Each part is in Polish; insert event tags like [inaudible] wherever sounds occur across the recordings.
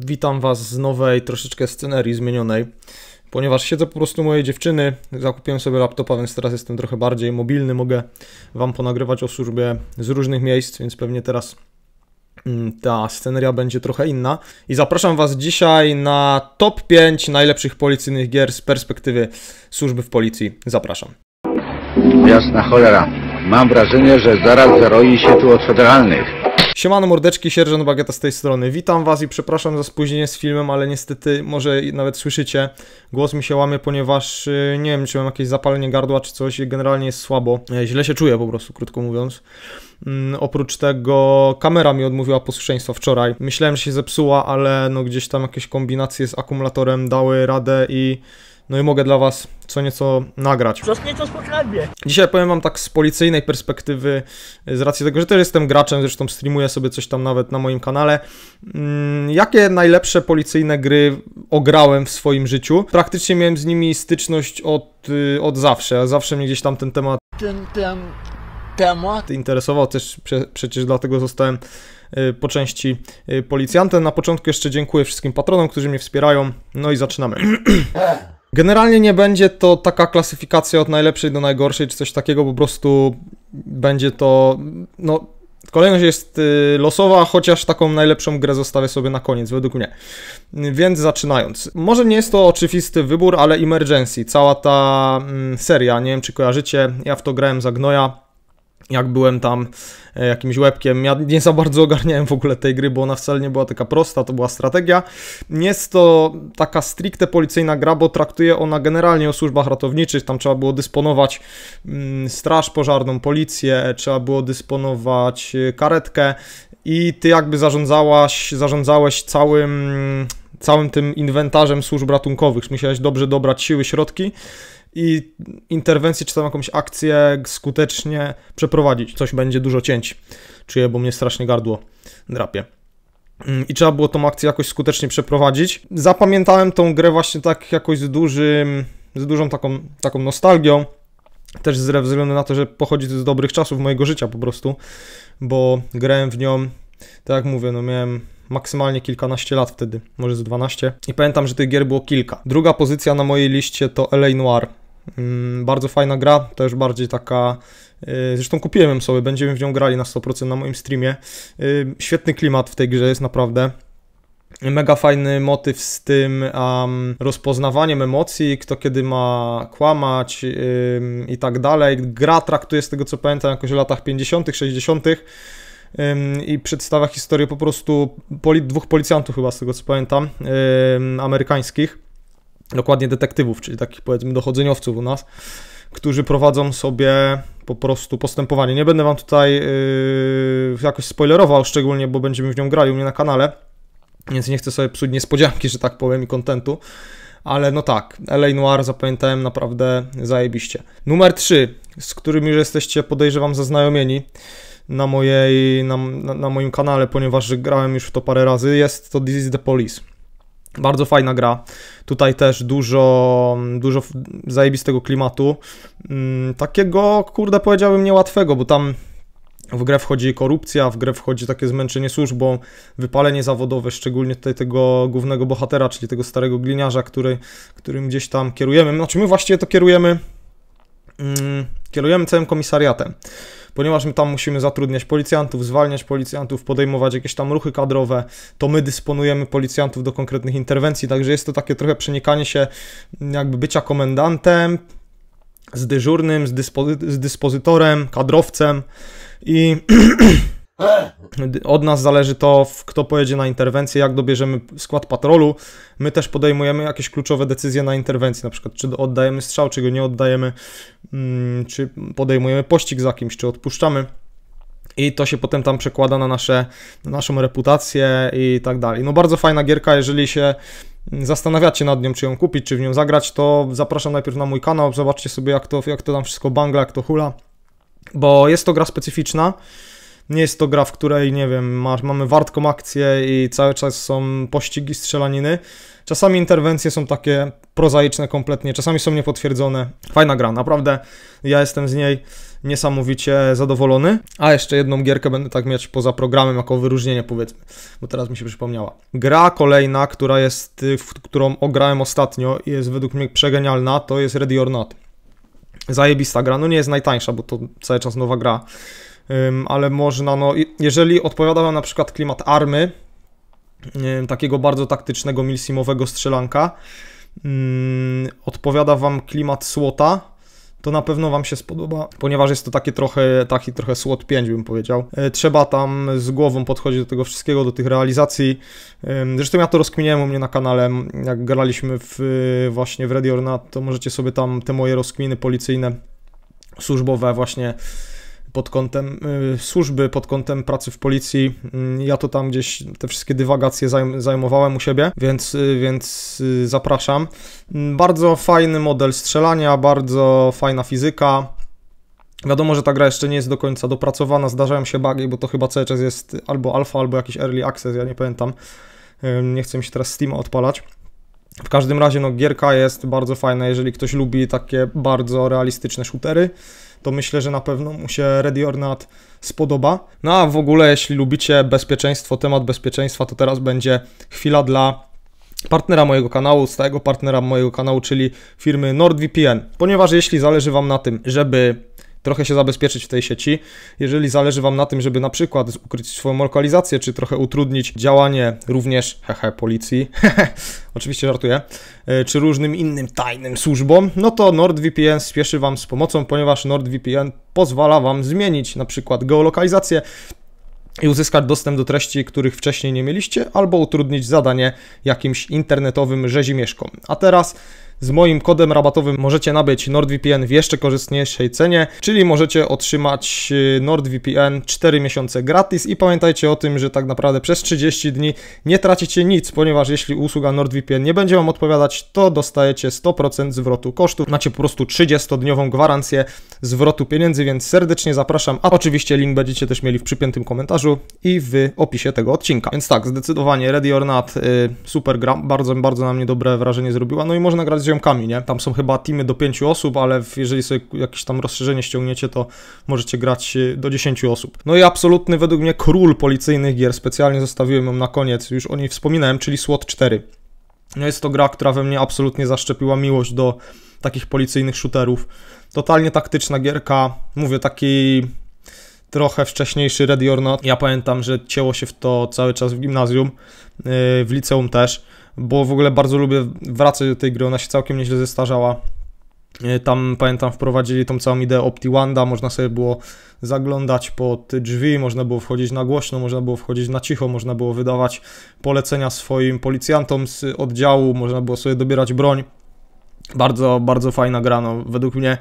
Witam Was z nowej, troszeczkę scenerii zmienionej, ponieważ siedzę po prostu mojej dziewczyny, zakupiłem sobie laptopa, więc teraz jestem trochę bardziej mobilny, mogę Wam ponagrywać o służbie z różnych miejsc, więc pewnie teraz mm, ta sceneria będzie trochę inna. I zapraszam Was dzisiaj na top 5 najlepszych policyjnych gier z perspektywy służby w policji. Zapraszam. Jasna cholera, mam wrażenie, że zaraz zaroi się tu od federalnych. Siemano mordeczki, sierżant Bageta z tej strony. Witam was i przepraszam za spóźnienie z filmem, ale niestety może nawet słyszycie, głos mi się łamie, ponieważ y, nie wiem, czy mam jakieś zapalenie gardła czy coś, generalnie jest słabo. E, źle się czuję po prostu, krótko mówiąc. Mm, oprócz tego kamera mi odmówiła posłuszeństwa wczoraj. Myślałem, że się zepsuła, ale no gdzieś tam jakieś kombinacje z akumulatorem dały radę i no i mogę dla was co nieco nagrać. Coś nieco spokojnie. Dzisiaj powiem wam tak z policyjnej perspektywy, z racji tego, że też jestem graczem, zresztą streamuję sobie coś tam nawet na moim kanale. Mm, jakie najlepsze policyjne gry ograłem w swoim życiu? Praktycznie miałem z nimi styczność od, y, od zawsze, zawsze mnie gdzieś tam ten temat... Ten, ten temat interesował też, prze, przecież dlatego zostałem y, po części y, policjantem. Na początku jeszcze dziękuję wszystkim patronom, którzy mnie wspierają. No i zaczynamy. [clears throat] Generalnie nie będzie to taka klasyfikacja od najlepszej do najgorszej, czy coś takiego, po prostu będzie to, no, Kolejność jest y, losowa, chociaż taką najlepszą grę zostawię sobie na koniec, według mnie. Więc zaczynając. Może nie jest to oczywisty wybór, ale Emergency, cała ta mm, seria, nie wiem czy kojarzycie, ja w to grałem za Gnoja jak byłem tam e, jakimś łebkiem, ja nie za bardzo ogarniałem w ogóle tej gry, bo ona wcale nie była taka prosta, to była strategia. Nie jest to taka stricte policyjna gra, bo traktuje ona generalnie o służbach ratowniczych, tam trzeba było dysponować mm, straż pożarną, policję, trzeba było dysponować e, karetkę i ty jakby zarządzałaś, zarządzałeś całym, całym tym inwentarzem służb ratunkowych, musiałeś dobrze dobrać siły, środki i interwencję, czy tam jakąś akcję skutecznie przeprowadzić. Coś będzie dużo cięć, czuję, bo mnie strasznie gardło drapie. Mm, I trzeba było tą akcję jakoś skutecznie przeprowadzić. Zapamiętałem tą grę właśnie tak jakoś z dużym, z dużą taką, taką nostalgią. Też ze względu na to, że pochodzi z dobrych czasów mojego życia po prostu, bo grałem w nią, tak jak mówię, no miałem maksymalnie kilkanaście lat wtedy, może z 12. I pamiętam, że tych gier było kilka. Druga pozycja na mojej liście to LA Noir Mm, bardzo fajna gra, też bardziej taka. Y, zresztą kupiłem ją sobie, będziemy w nią grali na 100% na moim streamie. Y, świetny klimat w tej grze jest naprawdę. Mega fajny motyw z tym um, rozpoznawaniem emocji, kto kiedy ma kłamać um, i tak dalej. Gra traktuje z tego co pamiętam jakoś w latach 50., 60. Um, i przedstawia historię po prostu poli dwóch policjantów, chyba z tego co pamiętam, um, amerykańskich dokładnie detektywów, czyli takich powiedzmy dochodzeniowców u nas, którzy prowadzą sobie po prostu postępowanie. Nie będę wam tutaj yy, jakoś spoilerował szczególnie, bo będziemy w nią grali u mnie na kanale, więc nie chcę sobie psuć niespodzianki, że tak powiem, i kontentu. Ale no tak, LA Noir zapamiętałem naprawdę zajebiście. Numer 3, z którym już jesteście podejrzewam zaznajomieni na, mojej, na, na, na moim kanale, ponieważ grałem już w to parę razy, jest to This is the Police. Bardzo fajna gra. Tutaj też dużo, dużo zajebistego klimatu. Mm, takiego, kurde, powiedziałbym niełatwego, bo tam w grę wchodzi korupcja, w grę wchodzi takie zmęczenie służbą, wypalenie zawodowe, szczególnie tutaj tego głównego bohatera, czyli tego starego gliniarza, który, którym gdzieś tam kierujemy. Znaczy my właściwie to kierujemy, mm, kierujemy całym komisariatem ponieważ my tam musimy zatrudniać policjantów, zwalniać policjantów, podejmować jakieś tam ruchy kadrowe, to my dysponujemy policjantów do konkretnych interwencji, także jest to takie trochę przenikanie się jakby bycia komendantem z dyżurnym, z, dyspo, z dyspozytorem, kadrowcem i [clears throat] Od nas zależy to, kto pojedzie na interwencję, jak dobierzemy skład patrolu. My też podejmujemy jakieś kluczowe decyzje na interwencji, na przykład czy oddajemy strzał, czy go nie oddajemy, mm, czy podejmujemy pościg za kimś, czy odpuszczamy. I to się potem tam przekłada na, nasze, na naszą reputację i tak dalej. No bardzo fajna gierka, jeżeli się zastanawiacie nad nią, czy ją kupić, czy w nią zagrać, to zapraszam najpierw na mój kanał, zobaczcie sobie jak to, jak to tam wszystko bangla, jak to hula, bo jest to gra specyficzna nie jest to gra, w której, nie wiem, masz, mamy wartką akcję i cały czas są pościgi, strzelaniny. Czasami interwencje są takie prozaiczne kompletnie, czasami są niepotwierdzone. Fajna gra, naprawdę ja jestem z niej niesamowicie zadowolony. A jeszcze jedną gierkę będę tak mieć poza programem jako wyróżnienie powiedzmy, bo teraz mi się przypomniała. Gra kolejna, która jest, y, którą ograłem ostatnio i jest według mnie przegenialna, to jest Ready or Not. Zajebista gra, no nie jest najtańsza, bo to cały czas nowa gra ale można, no, no jeżeli odpowiada Wam na przykład klimat army, takiego bardzo taktycznego, milsimowego strzelanka, odpowiada Wam klimat słota, to na pewno Wam się spodoba, ponieważ jest to takie trochę, taki trochę słot 5 bym powiedział. E, trzeba tam z głową podchodzić do tego wszystkiego, do tych realizacji. Zresztą ja to rozkminiałem u mnie na kanale, jak graliśmy w, y, właśnie w Ready or Not, to możecie sobie tam te moje rozkminy policyjne, służbowe właśnie pod kątem y, służby, pod kątem pracy w policji. Mm, ja to tam gdzieś te wszystkie dywagacje zajmowałem u siebie, więc, y, więc y, zapraszam. Mm, bardzo fajny model strzelania, bardzo fajna fizyka. Wiadomo, że ta gra jeszcze nie jest do końca dopracowana, zdarzają się bugi, bo to chyba cały czas jest albo alfa, albo jakiś early access, ja nie pamiętam. Nie chcę mi się teraz Steam odpalać. W każdym razie, no, gierka jest bardzo fajna, jeżeli ktoś lubi takie bardzo realistyczne shootery to myślę, że na pewno mu się Red Jornat spodoba. No a w ogóle jeśli lubicie bezpieczeństwo, temat bezpieczeństwa, to teraz będzie chwila dla partnera mojego kanału, stałego partnera mojego kanału, czyli firmy NordVPN. Ponieważ jeśli zależy Wam na tym, żeby trochę się zabezpieczyć w tej sieci. Jeżeli zależy Wam na tym, żeby na przykład ukryć swoją lokalizację, czy trochę utrudnić działanie również hehe, policji, [laughs] oczywiście żartuję, e, czy różnym innym tajnym służbom, no to NordVPN spieszy Wam z pomocą, ponieważ NordVPN pozwala Wam zmienić na przykład geolokalizację, i uzyskać dostęp do treści, których wcześniej nie mieliście, albo utrudnić zadanie jakimś internetowym rzezimieszkom. A teraz z moim kodem rabatowym możecie nabyć NordVPN w jeszcze korzystniejszej cenie, czyli możecie otrzymać y, NordVPN 4 miesiące gratis i pamiętajcie o tym, że tak naprawdę przez 30 dni nie tracicie nic, ponieważ jeśli usługa NordVPN nie będzie Wam odpowiadać, to dostajecie 100% zwrotu kosztów. Macie po prostu 30-dniową gwarancję zwrotu pieniędzy, więc serdecznie zapraszam, a oczywiście link będziecie też mieli w przypiętym komentarzu i w opisie tego odcinka. Więc tak, zdecydowanie Ready or Not, y, super gra, bardzo, bardzo na mnie dobre wrażenie zrobiła, no i można grać ziomkami, nie? Tam są chyba teamy do 5 osób, ale jeżeli sobie jakieś tam rozszerzenie ściągniecie, to możecie grać y, do 10 osób. No i absolutny według mnie król policyjnych gier, specjalnie zostawiłem ją na koniec, już o niej wspominałem, czyli SWOT 4. No jest to gra, która we mnie absolutnie zaszczepiła miłość do takich policyjnych shooterów. Totalnie taktyczna gierka, mówię taki trochę wcześniejszy Red Your Not. Ja pamiętam, że cięło się w to cały czas w gimnazjum, y, w liceum też bo w ogóle bardzo lubię wracać do tej gry, ona się całkiem nieźle zestarzała. E, tam pamiętam wprowadzili tą całą ideę OptiWanda, można sobie było zaglądać pod drzwi, można było wchodzić na głośno, można było wchodzić na cicho, można było wydawać polecenia swoim policjantom z oddziału, można było sobie dobierać broń. Bardzo, bardzo fajna gra, no, według mnie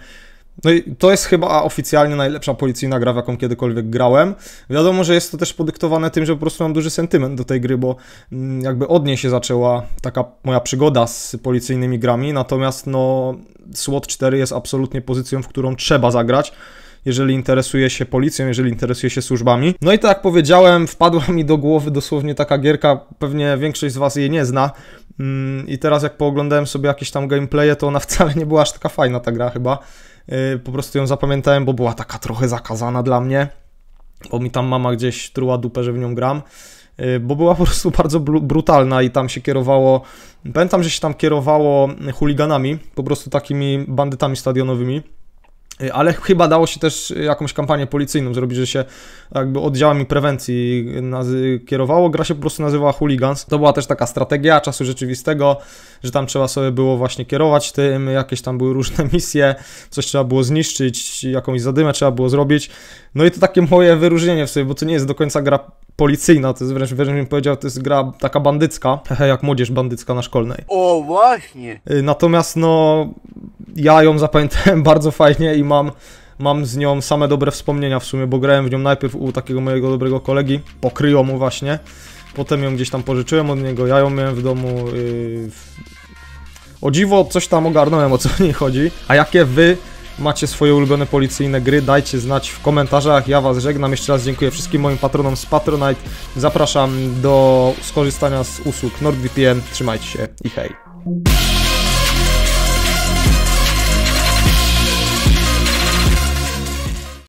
no i to jest chyba oficjalnie najlepsza policyjna gra, w jaką kiedykolwiek grałem. Wiadomo, że jest to też podyktowane tym, że po prostu mam duży sentyment do tej gry, bo mm, jakby od niej się zaczęła taka moja przygoda z policyjnymi grami, natomiast no SWOT 4 jest absolutnie pozycją, w którą trzeba zagrać jeżeli interesuje się policją, jeżeli interesuje się służbami. No i tak jak powiedziałem, wpadła mi do głowy dosłownie taka gierka, pewnie większość z Was jej nie zna. Mm, I teraz jak pooglądałem sobie jakieś tam gameplaye, to ona wcale nie była aż taka fajna ta gra chyba. E, po prostu ją zapamiętałem, bo była taka trochę zakazana dla mnie, bo mi tam mama gdzieś truła dupę, że w nią gram e, bo była po prostu bardzo brutalna i tam się kierowało, pamiętam, że się tam kierowało chuliganami, po prostu takimi bandytami stadionowymi. Y, ale chyba dało się też y, jakąś kampanię policyjną zrobić, że się jakby oddziałami prewencji kierowało. Gra się po prostu nazywała Hooligans. To była też taka strategia czasu rzeczywistego, że tam trzeba sobie było właśnie kierować tym, jakieś tam były różne [laughs] misje, coś trzeba było zniszczyć, jakąś zadymę trzeba było zrobić. No i to takie moje wyróżnienie w sobie, bo to nie jest do końca gra policyjna, to jest wręcz, wręcz bym powiedział, to jest gra taka bandycka, [laughs] jak młodzież bandycka na szkolnej. O, właśnie! Y, natomiast no, ja ją zapamiętałem [laughs] bardzo fajnie i mam, mam z nią same dobre wspomnienia w sumie, bo grałem w nią najpierw u takiego mojego dobrego kolegi, pokryją mu właśnie, potem ją gdzieś tam pożyczyłem od niego, ja ją miałem w domu... Yy, o dziwo coś tam ogarnąłem, o co w niej chodzi, a jakie wy macie swoje ulubione policyjne gry, dajcie znać w komentarzach. Ja Was żegnam, jeszcze raz dziękuję wszystkim moim patronom z Patronite. Zapraszam do skorzystania z usług NordVPN. Trzymajcie się i hej!